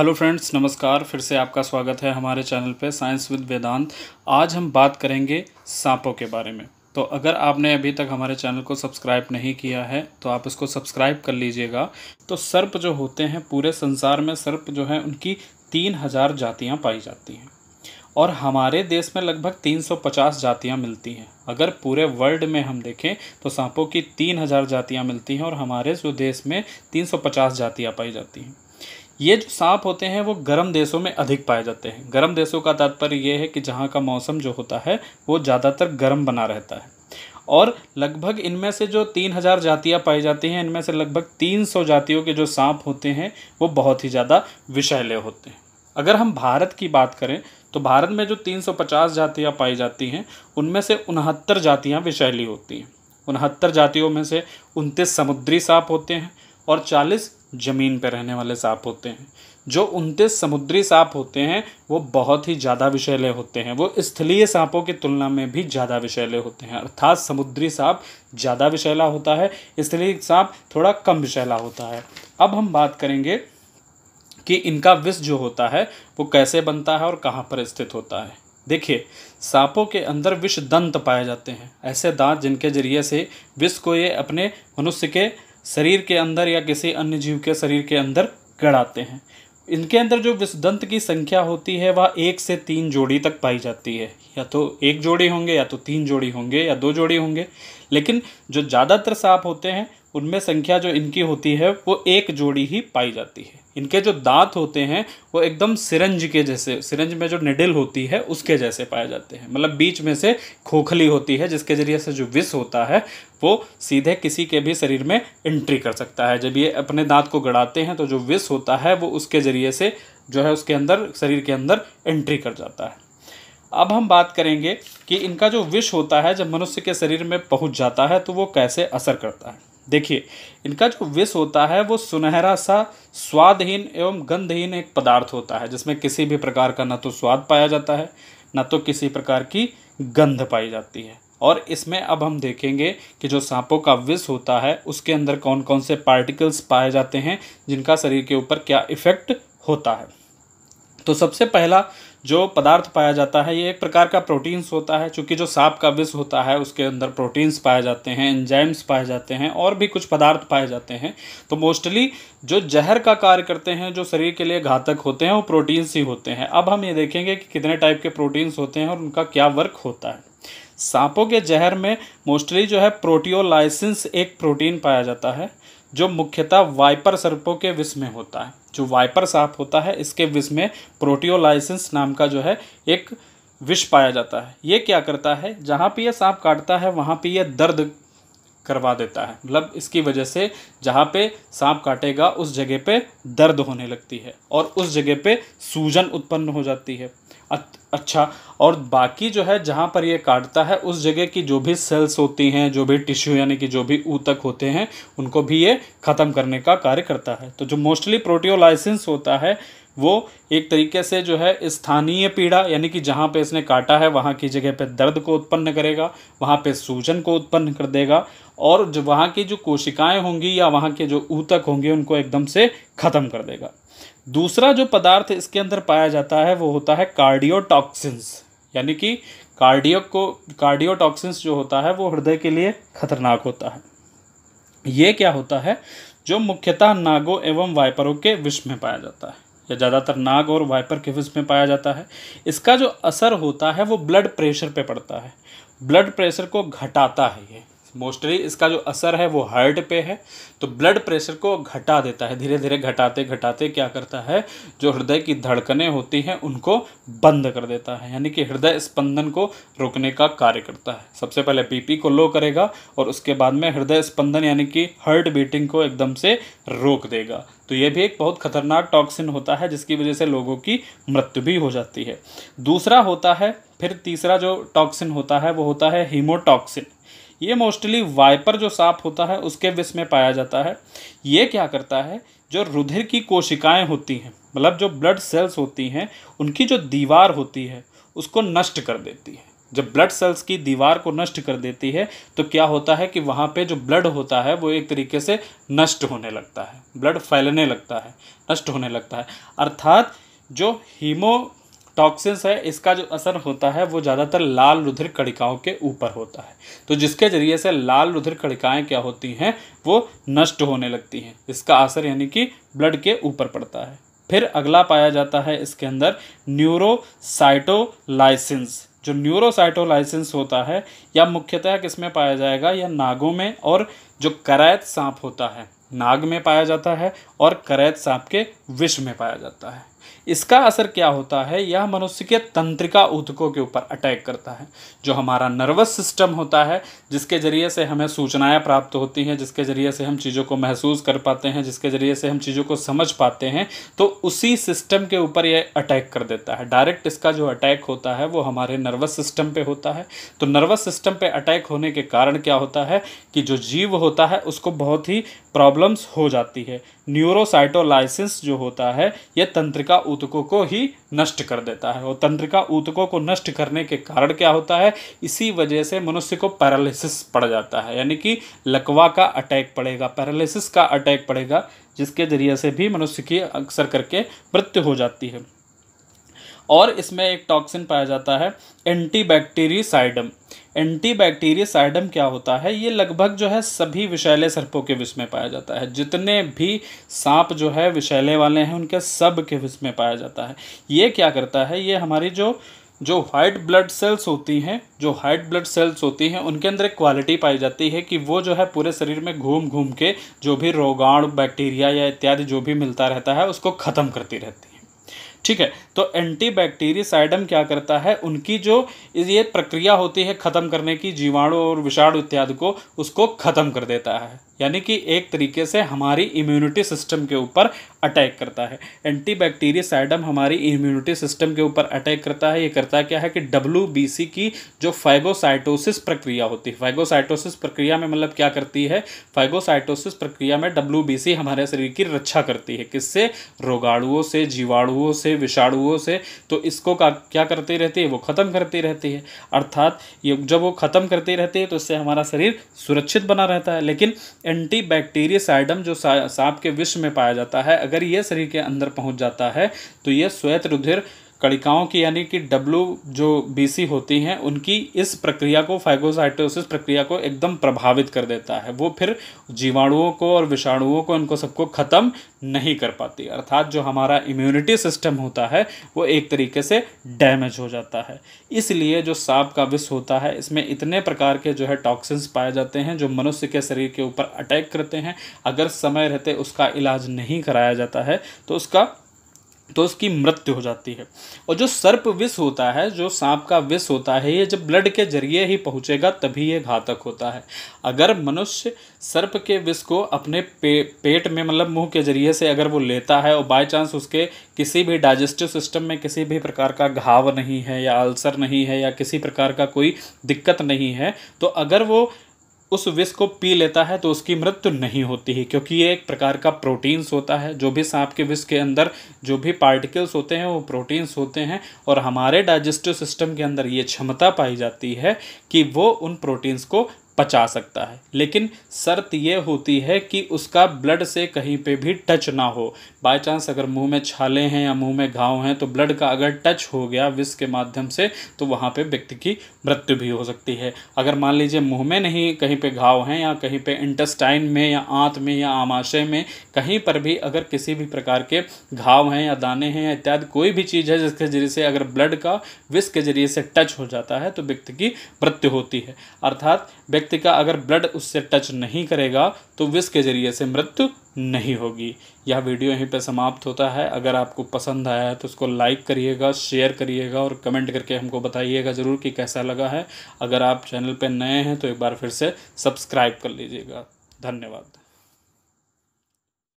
hello friends नमस्कार फिर से आपका स्वागत है हमारे चैनल पे साइंस विद वेदांत आज हम बात करेंगे सांपों के बारे में तो अगर आपने अभी तक हमारे चैनल को सब्सक्राइब नहीं किया है तो आप इसको सब्सक्राइब कर लीजिएगा तो सर्प जो होते हैं पूरे संसार में सर्प जो है उनकी तीन हज़ार जातियाँ पाई जाती हैं और हमारे देश में लगभग पचास जातियाँ मिलती हैं अगर पूरे वर्ल्ड में हम देखें तो सांपों की हज़ार जातियाँ मिलती हैं और हमारे जो देश में पचास जातियाँ पाई जाती हैं ये जो सांप होते हैं वो गर्म देशों में अधिक पाए जाते हैं गर्म देशों का तात्पर्य ये है कि जहाँ का मौसम जो होता है वो ज़्यादातर गर्म बना रहता है और लगभग इनमें से जो तीन हज़ार जातियाँ पाई जाती हैं इनमें से लगभग तीन सौ जातियों के जो सांप होते हैं वो बहुत ही ज़्यादा विषैले होते हैं अगर हम भारत की बात करें तो भारत में जो 350 जातियाँ पाई जाती हैं उनमें से उनहत्तर जातियाँ विषैली होती हैं उनहत्तर जातियों में से उनतीस समुद्री सांप होते हैं और चालीस ज़मीन पर रहने वाले सांप होते हैं जो उनतीस समुद्री सांप होते हैं वो बहुत ही ज़्यादा विषैले होते हैं वो स्थलीय सांपों की तुलना में भी ज़्यादा विषैले होते हैं अर्थात समुद्री सांप ज़्यादा विषैला होता है स्थलीय सांप थोड़ा कम विषैला होता है अब हम बात करेंगे कि इनका विष जो होता है वो कैसे बनता है और कहाँ पर स्थित होता है देखिए सांपों के अंदर विष दंत पाए जाते हैं ऐसे दांत जिनके जरिए से विष को ये अपने मनुष्य के शरीर के अंदर या किसी अन्य जीव के शरीर के अंदर गड़ाते हैं इनके अंदर जो विषदंत की संख्या होती है वह एक से तीन जोड़ी तक पाई जाती है या तो एक जोड़ी होंगे या तो तीन जोड़ी होंगे या दो जोड़ी होंगे लेकिन जो ज़्यादातर सांप होते हैं उनमें संख्या जो इनकी होती है वो एक जोड़ी ही पाई जाती है इनके जो दांत होते हैं वो एकदम सिरंज के जैसे सिरंज में जो निडिल होती है उसके जैसे पाए जाते हैं मतलब बीच में से खोखली होती है जिसके ज़रिए से जो विष होता है वो सीधे किसी के भी शरीर में एंट्री कर सकता है जब ये अपने दांत को गड़ाते हैं तो जो विष होता है वो उसके ज़रिए से जो है उसके अंदर शरीर के अंदर एंट्री कर जाता है अब हम बात करेंगे कि इनका जो विष होता है जब मनुष्य के शरीर में पहुंच जाता है तो वो कैसे असर करता है देखिए इनका जो विष होता है वो सुनहरा सा स्वादहीन एवं गंधहीन एक पदार्थ होता है जिसमें किसी भी प्रकार का ना तो स्वाद पाया जाता है ना तो किसी प्रकार की गंध पाई जाती है और इसमें अब हम देखेंगे कि जो सांपों का विष होता है उसके अंदर कौन कौन से पार्टिकल्स पाए जाते हैं जिनका शरीर के ऊपर क्या इफेक्ट होता है तो सबसे पहला जो पदार्थ पाया जाता है ये एक प्रकार का प्रोटीन्स होता है चूँकि जो सांप का विष होता है उसके अंदर प्रोटीन्स पाए जाते हैं एंजाइम्स पाए जाते हैं और भी कुछ पदार्थ पाए जाते हैं तो मोस्टली जो जहर का कार्य करते हैं जो शरीर के लिए घातक होते हैं वो प्रोटीन्स ही होते हैं अब हम ये देखेंगे कि कितने टाइप के प्रोटीन्स होते हैं और उनका क्या वर्क होता है सांपों के जहर में मोस्टली जो है प्रोटियोलाइसिंस एक प्रोटीन पाया जाता है जो मुख्यतः वाइपर सर्पों के विष में होता है जो वाइपर सांप होता है इसके विष में प्रोटियोलाइसेंस नाम का जो है एक विष पाया जाता है ये क्या करता है जहाँ पे यह सांप काटता है वहाँ पे यह दर्द करवा देता है मतलब इसकी वजह से जहाँ पे सांप काटेगा उस जगह पे दर्द होने लगती है और उस जगह पे सूजन उत्पन्न हो जाती है अच्छा और बाकी जो है जहाँ पर ये काटता है उस जगह की जो भी सेल्स होती हैं जो भी टिश्यू यानी कि जो भी ऊतक होते हैं उनको भी ये ख़त्म करने का कार्य करता है तो जो मोस्टली प्रोटियोलाइसिस होता है वो एक तरीके से जो है स्थानीय पीड़ा यानी कि जहाँ पे इसने काटा है वहाँ की जगह पे दर्द को उत्पन्न करेगा वहाँ पे सूजन को उत्पन्न कर देगा और जो वहाँ की जो कोशिकाएं होंगी या वहाँ के जो ऊतक होंगे उनको एकदम से ख़त्म कर देगा दूसरा जो पदार्थ इसके अंदर पाया जाता है वो होता है कार्डियोटॉक्सिन्स यानी कि कार्डियो को कार्डियोटॉक्सिन्स जो होता है वो हृदय के लिए खतरनाक होता है ये क्या होता है जो मुख्यतः नागों एवं वाइपरों के विष में पाया जाता है या ज़्यादातर नाग और वाइपर के विष में पाया जाता है इसका जो असर होता है वो ब्लड प्रेशर पे पड़ता है ब्लड प्रेशर को घटाता है ये मोस्टली इसका जो असर है वो हार्ट पे है तो ब्लड प्रेशर को घटा देता है धीरे धीरे घटाते घटाते क्या करता है जो हृदय की धड़कने होती हैं उनको बंद कर देता है यानी कि हृदय स्पंदन को रोकने का कार्य करता है सबसे पहले बीपी को लो करेगा और उसके बाद में हृदय स्पंदन यानी कि हार्ट बीटिंग को एकदम से रोक देगा तो ये भी एक बहुत खतरनाक टॉक्सिन होता है जिसकी वजह से लोगों की मृत्यु भी हो जाती है दूसरा होता है फिर तीसरा जो टॉक्सिन होता है वो होता है हीमोटॉक्सिन ये मोस्टली वाइपर जो सांप होता है उसके विष में पाया जाता है ये क्या करता है जो रुधिर की कोशिकाएं होती हैं मतलब जो ब्लड सेल्स होती हैं उनकी जो दीवार होती है उसको नष्ट कर देती है जब ब्लड सेल्स की दीवार को नष्ट कर देती है तो क्या होता है कि वहाँ पे जो ब्लड होता है वो एक तरीके से नष्ट होने लगता है ब्लड फैलने लगता है नष्ट होने लगता है अर्थात जो हीमो टॉक्सिन्स है इसका जो असर होता है वो ज़्यादातर लाल रुधिर कणिकाओं के ऊपर होता है तो जिसके ज़रिए से लाल रुधिर कणिकाएँ क्या होती हैं वो नष्ट होने लगती हैं इसका असर यानी कि ब्लड के ऊपर पड़ता है फिर अगला पाया जाता है इसके अंदर न्यूरोसाइटोलाइसेंस जो न्यूरोसाइटोलाइसेंस होता है या मुख्यतः किसमें पाया जाएगा या नागों में और जो करैत सांप होता है नाग में पाया जाता है और करैत सांप के विष में पाया जाता है इसका असर क्या होता है यह मनुष्य के तंत्रिका ऊतकों के ऊपर अटैक करता है जो हमारा नर्वस सिस्टम होता है जिसके ज़रिए से हमें सूचनाएं प्राप्त होती हैं जिसके ज़रिए से हम चीज़ों को महसूस कर पाते हैं जिसके ज़रिए से हम चीज़ों को समझ पाते हैं तो उसी सिस्टम के ऊपर यह अटैक कर देता है डायरेक्ट इसका जो अटैक होता है वो हमारे नर्वस सिस्टम पर होता है तो नर्वस सिस्टम पर अटैक होने के कारण क्या होता है कि जो जीव होता है उसको बहुत ही प्रॉब्लम्स हो जाती है न्यूरोसाइटोलाइसिस जो होता है यह तंत्रिका ऊतकों को ही नष्ट कर देता है और तंत्रिका ऊतकों को नष्ट करने के कारण क्या होता है इसी वजह से मनुष्य को पैरालिसिस पड़ जाता है यानी कि लकवा का अटैक पड़ेगा पैरालिसिस का अटैक पड़ेगा जिसके ज़रिए से भी मनुष्य की अक्सर करके मृत्यु हो जाती है और इसमें एक टॉक्सिन पाया जाता है एंटीबैक्टीरियसाइडम एंटी आइडम क्या होता है ये लगभग जो है सभी विषैले सर्पों के विष में पाया जाता है जितने भी सांप जो है विषैले वाले हैं उनके सब के विष में पाया जाता है ये क्या करता है ये हमारी जो जो वाइट ब्लड सेल्स होती हैं जो वाइट ब्लड सेल्स होती हैं उनके अंदर एक क्वालिटी पाई जाती है कि वो जो है पूरे शरीर में घूम घूम के जो भी रोगाण बैक्टीरिया या इत्यादि जो भी मिलता रहता है उसको ख़त्म करती रहती है ठीक है तो एंटीबैक्टीरियसाइडम क्या करता है उनकी जो ये प्रक्रिया होती है ख़त्म करने की जीवाणु और विषाणु इत्यादि को उसको ख़त्म कर देता है यानी कि एक तरीके से हमारी इम्यूनिटी सिस्टम के ऊपर अटैक करता है एंटीबैक्टीरियसाइडम हमारी इम्यूनिटी सिस्टम के ऊपर अटैक करता है ये करता क्या है कि डब्ल्यू की जो फाइगोसाइटोसिस प्रक्रिया होती है फाइगोसाइटोसिस प्रक्रिया में मतलब क्या करती है फाइगोसाइटोसिस प्रक्रिया में डब्ल्यू हमारे शरीर की रक्षा करती है किससे रोगाणुओं से जीवाणुओं से से विषाणुओं से तो इसको का क्या करते रहते हैं वो ख़त्म करते रहते हैं अर्थात ये जब वो ख़त्म करते रहते हैं तो इससे हमारा शरीर सुरक्षित बना रहता है लेकिन एंटी बैक्टीरियसाइडम जो सांप के विष में पाया जाता है अगर ये शरीर के अंदर पहुँच जाता है तो ये श्वेत रुधिर कणिकाओं की यानी कि डब्लू जो बीसी होती हैं उनकी इस प्रक्रिया को फाइगोसाइटोसिस प्रक्रिया को एकदम प्रभावित कर देता है वो फिर जीवाणुओं को और विषाणुओं को इनको सबको ख़त्म नहीं कर पाती अर्थात जो हमारा इम्यूनिटी सिस्टम होता है वो एक तरीके से डैमेज हो जाता है इसलिए जो सांप का विष होता है इसमें इतने प्रकार के जो है टॉक्सिन्स पाए जाते हैं जो मनुष्य के शरीर के ऊपर अटैक करते हैं अगर समय रहते उसका इलाज नहीं कराया जाता है तो उसका तो उसकी मृत्यु हो जाती है और जो सर्प विष होता है जो सांप का विष होता है ये जब ब्लड के जरिए ही पहुँचेगा तभी ये घातक होता है अगर मनुष्य सर्प के विष को अपने पे, पेट में मतलब मुंह के जरिए से अगर वो लेता है और बाय चांस उसके किसी भी डाइजेस्टिव सिस्टम में किसी भी प्रकार का घाव नहीं है या अल्सर नहीं है या किसी प्रकार का कोई दिक्कत नहीं है तो अगर वो उस विष को पी लेता है तो उसकी मृत्यु नहीं होती है क्योंकि ये एक प्रकार का प्रोटीन्स होता है जो भी सांप के विष के अंदर जो भी पार्टिकल्स होते हैं वो प्रोटीन्स होते हैं और हमारे डाइजेस्टिव सिस्टम के अंदर ये क्षमता पाई जाती है कि वो उन प्रोटीन्स को पचा सकता है लेकिन शर्त यह होती है कि उसका ब्लड से कहीं पे भी टच ना हो बाय चांस अगर मुंह में छाले हैं या मुंह में घाव हैं तो ब्लड का अगर टच हो गया विष के माध्यम से तो वहाँ पे व्यक्ति की मृत्यु भी हो सकती है अगर मान लीजिए मुंह में नहीं कहीं पे घाव हैं या कहीं पे इंटेस्टाइन में या आंत में या आमाशय में कहीं पर भी अगर किसी भी प्रकार के घाव हैं या दाने हैं या इत्यादि कोई भी चीज़ है जिसके जरिए से अगर ब्लड का विष के जरिए से टच हो जाता है तो व्यक्ति की मृत्यु होती है अर्थात व्यक्ति व्यक्ति का अगर ब्लड उससे टच नहीं करेगा तो विष के ज़रिए से मृत्यु नहीं होगी यह वीडियो यहीं पर समाप्त होता है अगर आपको पसंद आया है तो उसको लाइक करिएगा शेयर करिएगा और कमेंट करके हमको बताइएगा ज़रूर कि कैसा लगा है अगर आप चैनल पर नए हैं तो एक बार फिर से सब्सक्राइब कर लीजिएगा धन्यवाद